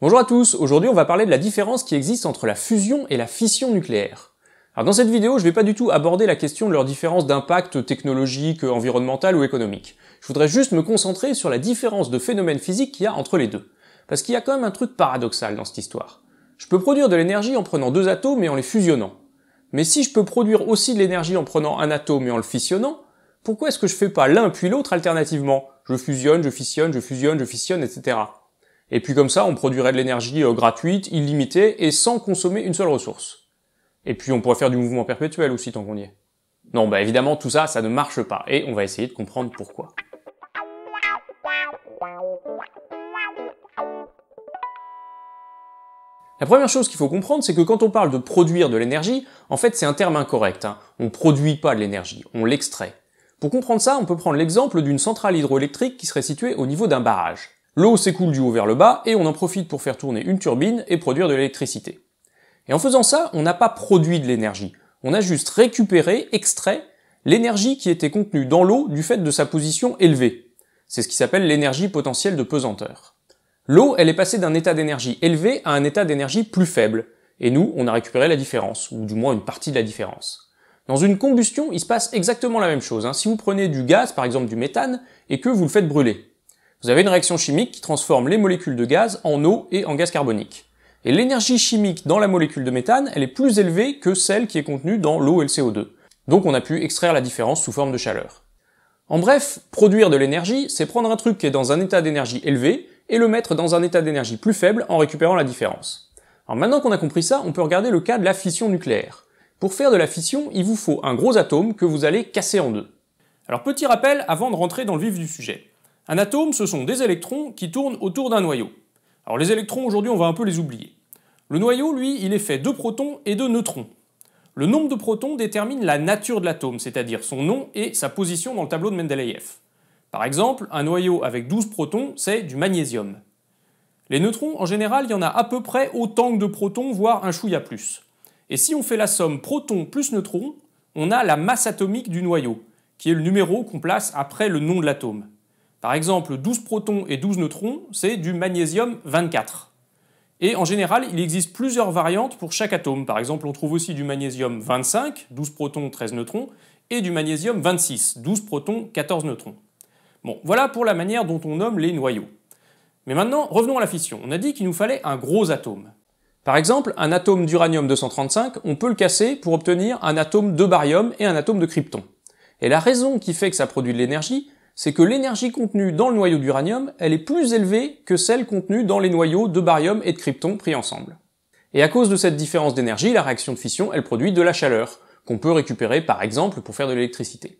Bonjour à tous, aujourd'hui on va parler de la différence qui existe entre la fusion et la fission nucléaire. Alors dans cette vidéo, je ne vais pas du tout aborder la question de leurs différences d'impact technologique, environnemental ou économique. Je voudrais juste me concentrer sur la différence de phénomène physique qu'il y a entre les deux. Parce qu'il y a quand même un truc paradoxal dans cette histoire. Je peux produire de l'énergie en prenant deux atomes et en les fusionnant. Mais si je peux produire aussi de l'énergie en prenant un atome et en le fissionnant, pourquoi est-ce que je fais pas l'un puis l'autre alternativement Je fusionne, je fissionne, je fusionne, je fissionne, etc. Et puis comme ça, on produirait de l'énergie euh, gratuite, illimitée, et sans consommer une seule ressource. Et puis on pourrait faire du mouvement perpétuel aussi tant qu'on y est. Non, bah évidemment, tout ça, ça ne marche pas, et on va essayer de comprendre pourquoi. La première chose qu'il faut comprendre, c'est que quand on parle de produire de l'énergie, en fait c'est un terme incorrect. Hein. On produit pas de l'énergie, on l'extrait. Pour comprendre ça, on peut prendre l'exemple d'une centrale hydroélectrique qui serait située au niveau d'un barrage. L'eau s'écoule du haut vers le bas et on en profite pour faire tourner une turbine et produire de l'électricité. Et en faisant ça, on n'a pas produit de l'énergie. On a juste récupéré, extrait, l'énergie qui était contenue dans l'eau du fait de sa position élevée. C'est ce qui s'appelle l'énergie potentielle de pesanteur. L'eau, elle est passée d'un état d'énergie élevé à un état d'énergie plus faible. Et nous, on a récupéré la différence, ou du moins une partie de la différence. Dans une combustion, il se passe exactement la même chose. Hein. Si vous prenez du gaz, par exemple du méthane, et que vous le faites brûler, vous avez une réaction chimique qui transforme les molécules de gaz en eau et en gaz carbonique. Et l'énergie chimique dans la molécule de méthane, elle est plus élevée que celle qui est contenue dans l'eau et le CO2. Donc on a pu extraire la différence sous forme de chaleur. En bref, produire de l'énergie, c'est prendre un truc qui est dans un état d'énergie élevé et le mettre dans un état d'énergie plus faible en récupérant la différence. Alors maintenant qu'on a compris ça, on peut regarder le cas de la fission nucléaire. Pour faire de la fission, il vous faut un gros atome que vous allez casser en deux. Alors petit rappel avant de rentrer dans le vif du sujet. Un atome, ce sont des électrons qui tournent autour d'un noyau. Alors les électrons, aujourd'hui, on va un peu les oublier. Le noyau, lui, il est fait de protons et de neutrons. Le nombre de protons détermine la nature de l'atome, c'est-à-dire son nom et sa position dans le tableau de Mendeleïev. Par exemple, un noyau avec 12 protons, c'est du magnésium. Les neutrons, en général, il y en a à peu près autant que de protons, voire un chouïa plus. Et si on fait la somme protons plus neutrons, on a la masse atomique du noyau, qui est le numéro qu'on place après le nom de l'atome. Par exemple, 12 protons et 12 neutrons, c'est du magnésium 24. Et en général, il existe plusieurs variantes pour chaque atome. Par exemple, on trouve aussi du magnésium 25, 12 protons, 13 neutrons, et du magnésium 26, 12 protons, 14 neutrons. Bon, voilà pour la manière dont on nomme les noyaux. Mais maintenant, revenons à la fission. On a dit qu'il nous fallait un gros atome. Par exemple, un atome d'uranium-235, on peut le casser pour obtenir un atome de barium et un atome de krypton. Et la raison qui fait que ça produit de l'énergie, c'est que l'énergie contenue dans le noyau d'uranium, elle est plus élevée que celle contenue dans les noyaux de barium et de krypton pris ensemble. Et à cause de cette différence d'énergie, la réaction de fission, elle produit de la chaleur, qu'on peut récupérer par exemple pour faire de l'électricité.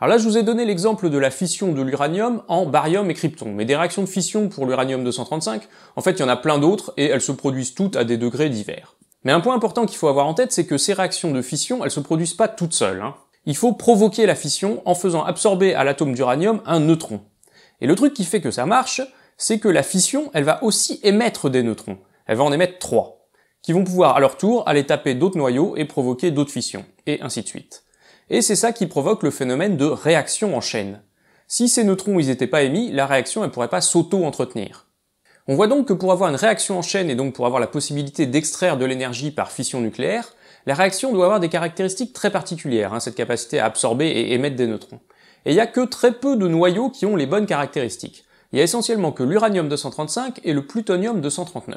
Alors là, je vous ai donné l'exemple de la fission de l'uranium en barium et krypton, mais des réactions de fission pour l'uranium 235, en fait, il y en a plein d'autres et elles se produisent toutes à des degrés divers. Mais un point important qu'il faut avoir en tête, c'est que ces réactions de fission, elles se produisent pas toutes seules. Hein il faut provoquer la fission en faisant absorber à l'atome d'uranium un neutron. Et le truc qui fait que ça marche, c'est que la fission, elle va aussi émettre des neutrons. Elle va en émettre trois, qui vont pouvoir à leur tour aller taper d'autres noyaux et provoquer d'autres fissions, et ainsi de suite. Et c'est ça qui provoque le phénomène de réaction en chaîne. Si ces neutrons ils n'étaient pas émis, la réaction ne pourrait pas s'auto-entretenir. On voit donc que pour avoir une réaction en chaîne et donc pour avoir la possibilité d'extraire de l'énergie par fission nucléaire, la réaction doit avoir des caractéristiques très particulières, hein, cette capacité à absorber et émettre des neutrons. Et il n'y a que très peu de noyaux qui ont les bonnes caractéristiques. Il y a essentiellement que l'uranium-235 et le plutonium-239.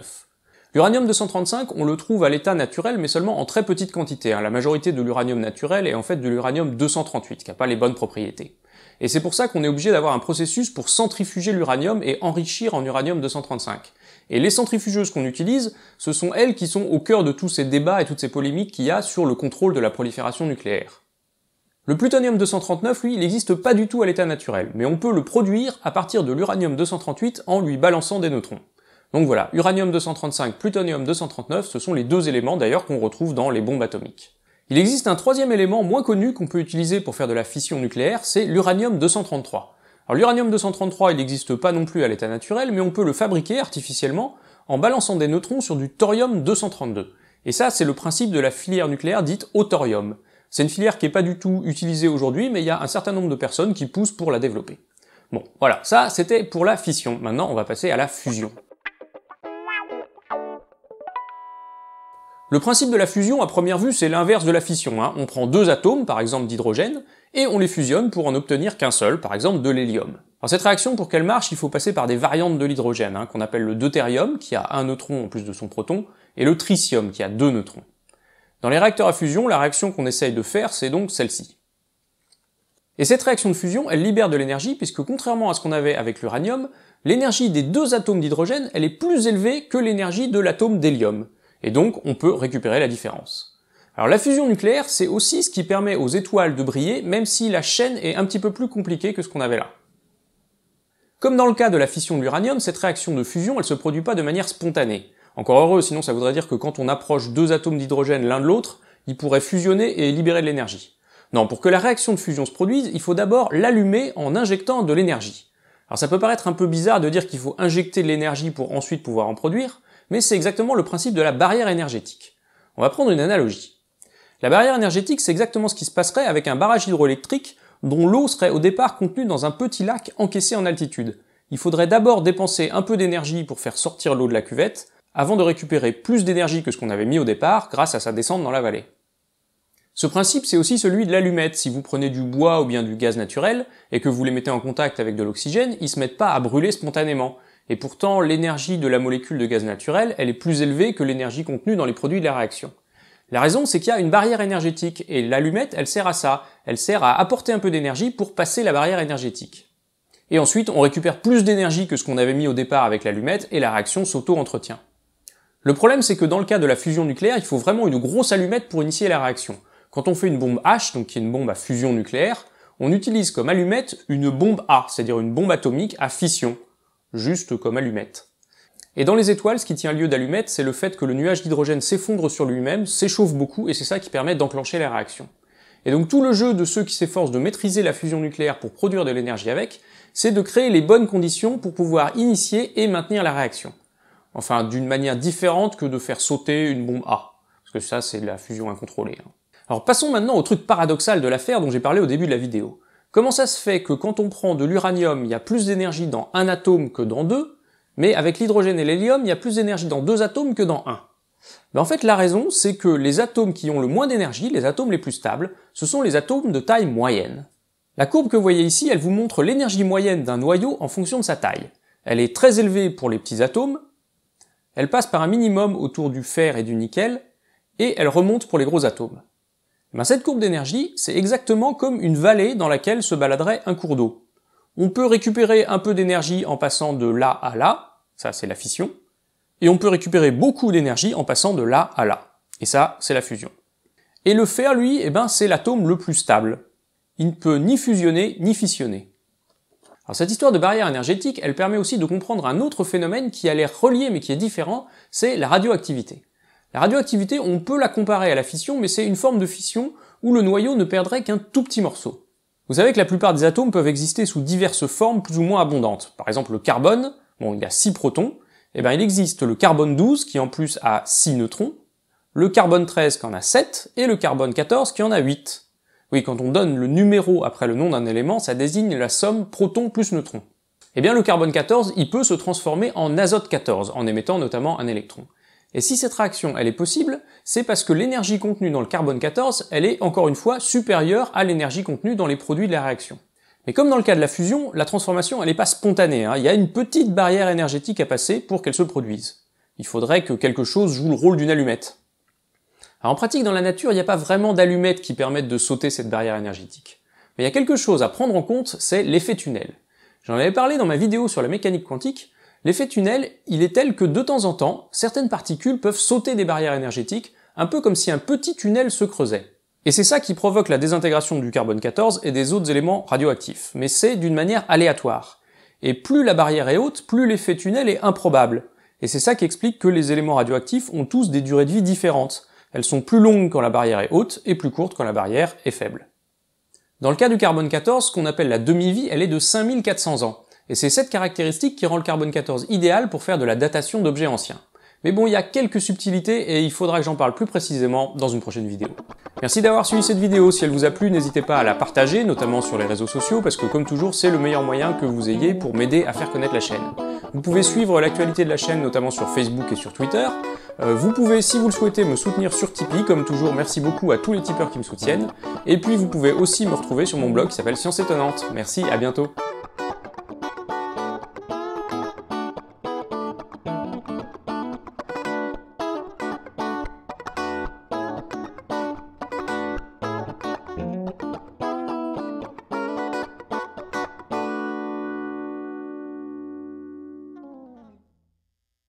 L'uranium-235, on le trouve à l'état naturel, mais seulement en très petite quantité. Hein. La majorité de l'uranium naturel est en fait de l'uranium-238, qui n'a pas les bonnes propriétés. Et c'est pour ça qu'on est obligé d'avoir un processus pour centrifuger l'uranium et enrichir en uranium-235. Et les centrifugeuses qu'on utilise, ce sont elles qui sont au cœur de tous ces débats et toutes ces polémiques qu'il y a sur le contrôle de la prolifération nucléaire. Le plutonium-239, lui, il n'existe pas du tout à l'état naturel, mais on peut le produire à partir de l'uranium-238 en lui balançant des neutrons. Donc voilà, uranium-235, plutonium-239, ce sont les deux éléments d'ailleurs qu'on retrouve dans les bombes atomiques. Il existe un troisième élément moins connu qu'on peut utiliser pour faire de la fission nucléaire, c'est l'uranium-233. Alors l'uranium 233, il n'existe pas non plus à l'état naturel, mais on peut le fabriquer artificiellement en balançant des neutrons sur du thorium 232. Et ça, c'est le principe de la filière nucléaire dite au thorium. C'est une filière qui n'est pas du tout utilisée aujourd'hui, mais il y a un certain nombre de personnes qui poussent pour la développer. Bon, voilà, ça c'était pour la fission. Maintenant, on va passer à la fusion. Le principe de la fusion, à première vue, c'est l'inverse de la fission. Hein. On prend deux atomes, par exemple d'hydrogène, et on les fusionne pour en obtenir qu'un seul, par exemple de l'hélium. Alors cette réaction, pour qu'elle marche, il faut passer par des variantes de l'hydrogène, hein, qu'on appelle le deutérium, qui a un neutron en plus de son proton, et le tritium, qui a deux neutrons. Dans les réacteurs à fusion, la réaction qu'on essaye de faire, c'est donc celle-ci. Et cette réaction de fusion, elle libère de l'énergie, puisque contrairement à ce qu'on avait avec l'uranium, l'énergie des deux atomes d'hydrogène, elle est plus élevée que l'énergie de l'atome d'hélium. Et donc, on peut récupérer la différence. Alors la fusion nucléaire, c'est aussi ce qui permet aux étoiles de briller, même si la chaîne est un petit peu plus compliquée que ce qu'on avait là. Comme dans le cas de la fission de l'uranium, cette réaction de fusion, elle se produit pas de manière spontanée. Encore heureux, sinon ça voudrait dire que quand on approche deux atomes d'hydrogène l'un de l'autre, ils pourraient fusionner et libérer de l'énergie. Non, pour que la réaction de fusion se produise, il faut d'abord l'allumer en injectant de l'énergie. Alors ça peut paraître un peu bizarre de dire qu'il faut injecter de l'énergie pour ensuite pouvoir en produire, mais c'est exactement le principe de la barrière énergétique. On va prendre une analogie. La barrière énergétique, c'est exactement ce qui se passerait avec un barrage hydroélectrique dont l'eau serait au départ contenue dans un petit lac encaissé en altitude. Il faudrait d'abord dépenser un peu d'énergie pour faire sortir l'eau de la cuvette, avant de récupérer plus d'énergie que ce qu'on avait mis au départ grâce à sa descente dans la vallée. Ce principe, c'est aussi celui de l'allumette. Si vous prenez du bois ou bien du gaz naturel, et que vous les mettez en contact avec de l'oxygène, ils ne se mettent pas à brûler spontanément. Et pourtant, l'énergie de la molécule de gaz naturel, elle est plus élevée que l'énergie contenue dans les produits de la réaction. La raison, c'est qu'il y a une barrière énergétique, et l'allumette, elle sert à ça. Elle sert à apporter un peu d'énergie pour passer la barrière énergétique. Et ensuite, on récupère plus d'énergie que ce qu'on avait mis au départ avec l'allumette, et la réaction s'auto-entretient. Le problème, c'est que dans le cas de la fusion nucléaire, il faut vraiment une grosse allumette pour initier la réaction. Quand on fait une bombe H, donc qui est une bombe à fusion nucléaire, on utilise comme allumette une bombe A, c'est-à-dire une bombe atomique à fission juste comme allumette. Et dans les étoiles, ce qui tient lieu d'allumette, c'est le fait que le nuage d'hydrogène s'effondre sur lui-même, s'échauffe beaucoup, et c'est ça qui permet d'enclencher la réaction. Et donc tout le jeu de ceux qui s'efforcent de maîtriser la fusion nucléaire pour produire de l'énergie avec, c'est de créer les bonnes conditions pour pouvoir initier et maintenir la réaction. Enfin, d'une manière différente que de faire sauter une bombe A. Parce que ça, c'est de la fusion incontrôlée. Hein. Alors passons maintenant au truc paradoxal de l'affaire dont j'ai parlé au début de la vidéo. Comment ça se fait que quand on prend de l'uranium, il y a plus d'énergie dans un atome que dans deux, mais avec l'hydrogène et l'hélium, il y a plus d'énergie dans deux atomes que dans un ben, En fait, la raison, c'est que les atomes qui ont le moins d'énergie, les atomes les plus stables, ce sont les atomes de taille moyenne. La courbe que vous voyez ici, elle vous montre l'énergie moyenne d'un noyau en fonction de sa taille. Elle est très élevée pour les petits atomes, elle passe par un minimum autour du fer et du nickel, et elle remonte pour les gros atomes. Ben cette courbe d'énergie, c'est exactement comme une vallée dans laquelle se baladerait un cours d'eau. On peut récupérer un peu d'énergie en passant de là à là, ça c'est la fission, et on peut récupérer beaucoup d'énergie en passant de là à là, et ça c'est la fusion. Et le fer, lui, eh ben, c'est l'atome le plus stable. Il ne peut ni fusionner ni fissionner. Alors cette histoire de barrière énergétique, elle permet aussi de comprendre un autre phénomène qui a l'air relié mais qui est différent, c'est la radioactivité. La radioactivité, on peut la comparer à la fission, mais c'est une forme de fission où le noyau ne perdrait qu'un tout petit morceau. Vous savez que la plupart des atomes peuvent exister sous diverses formes plus ou moins abondantes. Par exemple, le carbone, bon, il a 6 protons, et eh ben il existe le carbone 12 qui en plus a 6 neutrons, le carbone 13 qui en a 7, et le carbone 14 qui en a 8. Oui, quand on donne le numéro après le nom d'un élément, ça désigne la somme proton plus neutron. Eh bien, le carbone 14, il peut se transformer en azote 14, en émettant notamment un électron. Et si cette réaction, elle est possible, c'est parce que l'énergie contenue dans le carbone 14, elle est encore une fois supérieure à l'énergie contenue dans les produits de la réaction. Mais comme dans le cas de la fusion, la transformation, elle n'est pas spontanée, hein. il y a une petite barrière énergétique à passer pour qu'elle se produise. Il faudrait que quelque chose joue le rôle d'une allumette. en pratique, dans la nature, il n'y a pas vraiment d'allumettes qui permettent de sauter cette barrière énergétique. Mais il y a quelque chose à prendre en compte, c'est l'effet tunnel. J'en avais parlé dans ma vidéo sur la mécanique quantique, L'effet tunnel, il est tel que de temps en temps, certaines particules peuvent sauter des barrières énergétiques, un peu comme si un petit tunnel se creusait. Et c'est ça qui provoque la désintégration du carbone 14 et des autres éléments radioactifs, mais c'est d'une manière aléatoire. Et plus la barrière est haute, plus l'effet tunnel est improbable. Et c'est ça qui explique que les éléments radioactifs ont tous des durées de vie différentes. Elles sont plus longues quand la barrière est haute et plus courtes quand la barrière est faible. Dans le cas du carbone 14, ce qu'on appelle la demi-vie, elle est de 5400 ans. Et c'est cette caractéristique qui rend le carbone 14 idéal pour faire de la datation d'objets anciens. Mais bon, il y a quelques subtilités et il faudra que j'en parle plus précisément dans une prochaine vidéo. Merci d'avoir suivi cette vidéo, si elle vous a plu, n'hésitez pas à la partager, notamment sur les réseaux sociaux, parce que comme toujours, c'est le meilleur moyen que vous ayez pour m'aider à faire connaître la chaîne. Vous pouvez suivre l'actualité de la chaîne, notamment sur Facebook et sur Twitter. Euh, vous pouvez, si vous le souhaitez, me soutenir sur Tipeee, comme toujours, merci beaucoup à tous les tipeurs qui me soutiennent. Et puis, vous pouvez aussi me retrouver sur mon blog qui s'appelle Science Étonnante. Merci, à bientôt